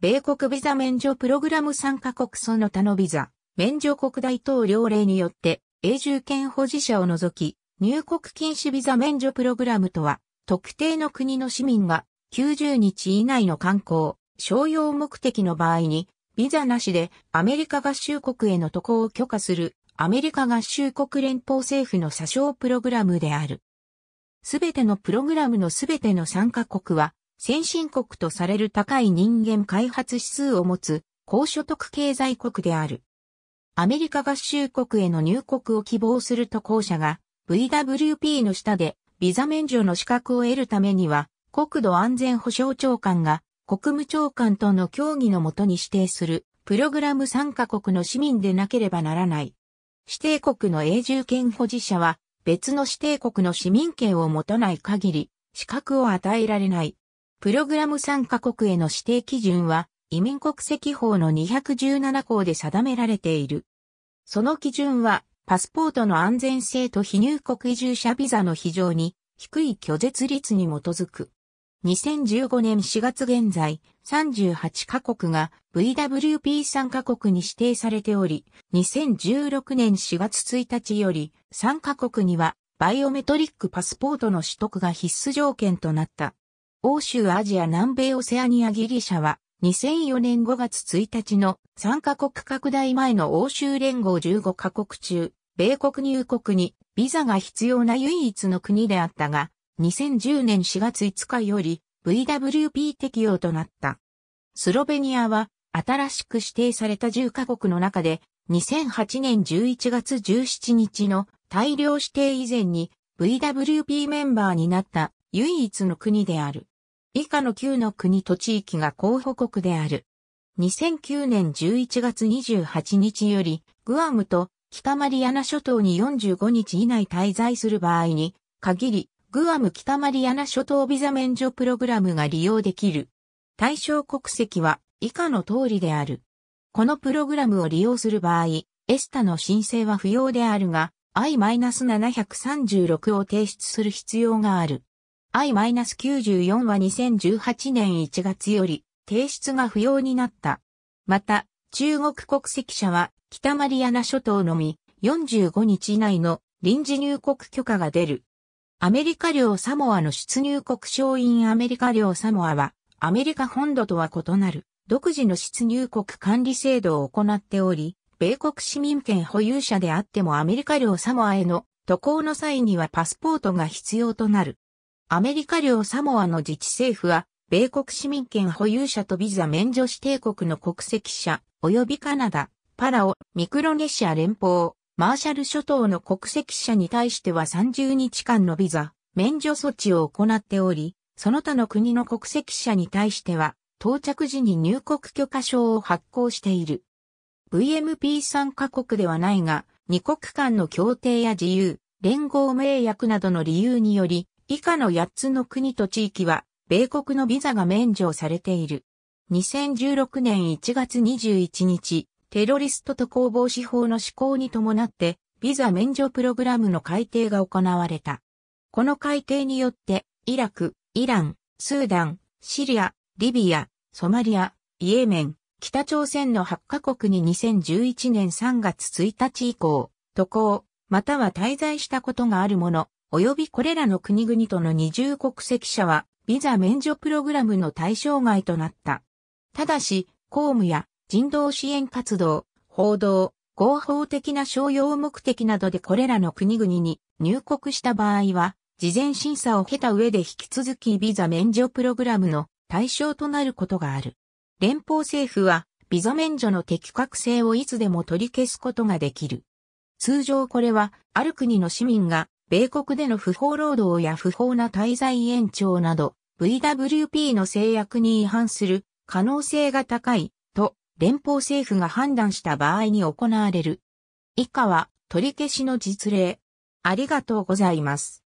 米国ビザ免除プログラム参加国その他のビザ、免除国大統領令によって、永住権保持者を除き、入国禁止ビザ免除プログラムとは、特定の国の市民が90日以内の観光、商用目的の場合に、ビザなしでアメリカ合衆国への渡航を許可するアメリカ合衆国連邦政府の詐称プログラムである。すべてのプログラムのすべての参加国は先進国とされる高い人間開発指数を持つ高所得経済国である。アメリカ合衆国への入国を希望する渡航者が VWP の下でビザ免除の資格を得るためには国土安全保障長官が国務長官との協議のもとに指定するプログラム参加国の市民でなければならない。指定国の永住権保持者は別の指定国の市民権を持たない限り資格を与えられない。プログラム参加国への指定基準は移民国籍法の217項で定められている。その基準はパスポートの安全性と非入国移住者ビザの非常に低い拒絶率に基づく。2015年4月現在、38カ国が VWP 参加国に指定されており、2016年4月1日より、参加国にはバイオメトリックパスポートの取得が必須条件となった。欧州アジア南米オセアニアギリシャは2004年5月1日の3カ国拡大前の欧州連合15カ国中、米国入国にビザが必要な唯一の国であったが、2010年4月5日より VWP 適用となった。スロベニアは新しく指定された10カ国の中で2008年11月17日の大量指定以前に VWP メンバーになった唯一の国である。以下の9の国と地域が候補国である。2009年11月28日より、グアムと北マリアナ諸島に45日以内滞在する場合に、限り、グアム北マリアナ諸島ビザ免除プログラムが利用できる。対象国籍は以下の通りである。このプログラムを利用する場合、エスタの申請は不要であるが、I-736 を提出する必要がある。I-94 は2018年1月より提出が不要になった。また、中国国籍者は北マリアナ諸島のみ45日以内の臨時入国許可が出る。アメリカ領サモアの出入国承認アメリカ領サモアはアメリカ本土とは異なる独自の出入国管理制度を行っており、米国市民権保有者であってもアメリカ領サモアへの渡航の際にはパスポートが必要となる。アメリカ領サモアの自治政府は、米国市民権保有者とビザ免除指定国の国籍者、及びカナダ、パラオ、ミクロネシア連邦、マーシャル諸島の国籍者に対しては30日間のビザ、免除措置を行っており、その他の国の国籍者に対しては、到着時に入国許可証を発行している。VMP 参加国ではないが、二国間の協定や自由、連合名約などの理由により、以下の8つの国と地域は、米国のビザが免除されている。2016年1月21日、テロリストと攻防止法の施行に伴って、ビザ免除プログラムの改定が行われた。この改定によって、イラク、イラン、スーダン、シリア、リビア、ソマリア、イエメン、北朝鮮の8カ国に2011年3月1日以降、渡航、または滞在したことがあるもの、及びこれらの国々との二重国籍者は、ビザ免除プログラムの対象外となった。ただし、公務や人道支援活動、報道、合法的な商用目的などでこれらの国々に入国した場合は、事前審査を経た上で引き続きビザ免除プログラムの対象となることがある。連邦政府はビザ免除の適格性をいつでも取り消すことができる。通常これはある国の市民が米国での不法労働や不法な滞在延長など、VWP の制約に違反する可能性が高いと連邦政府が判断した場合に行われる。以下は取り消しの実例。ありがとうございます。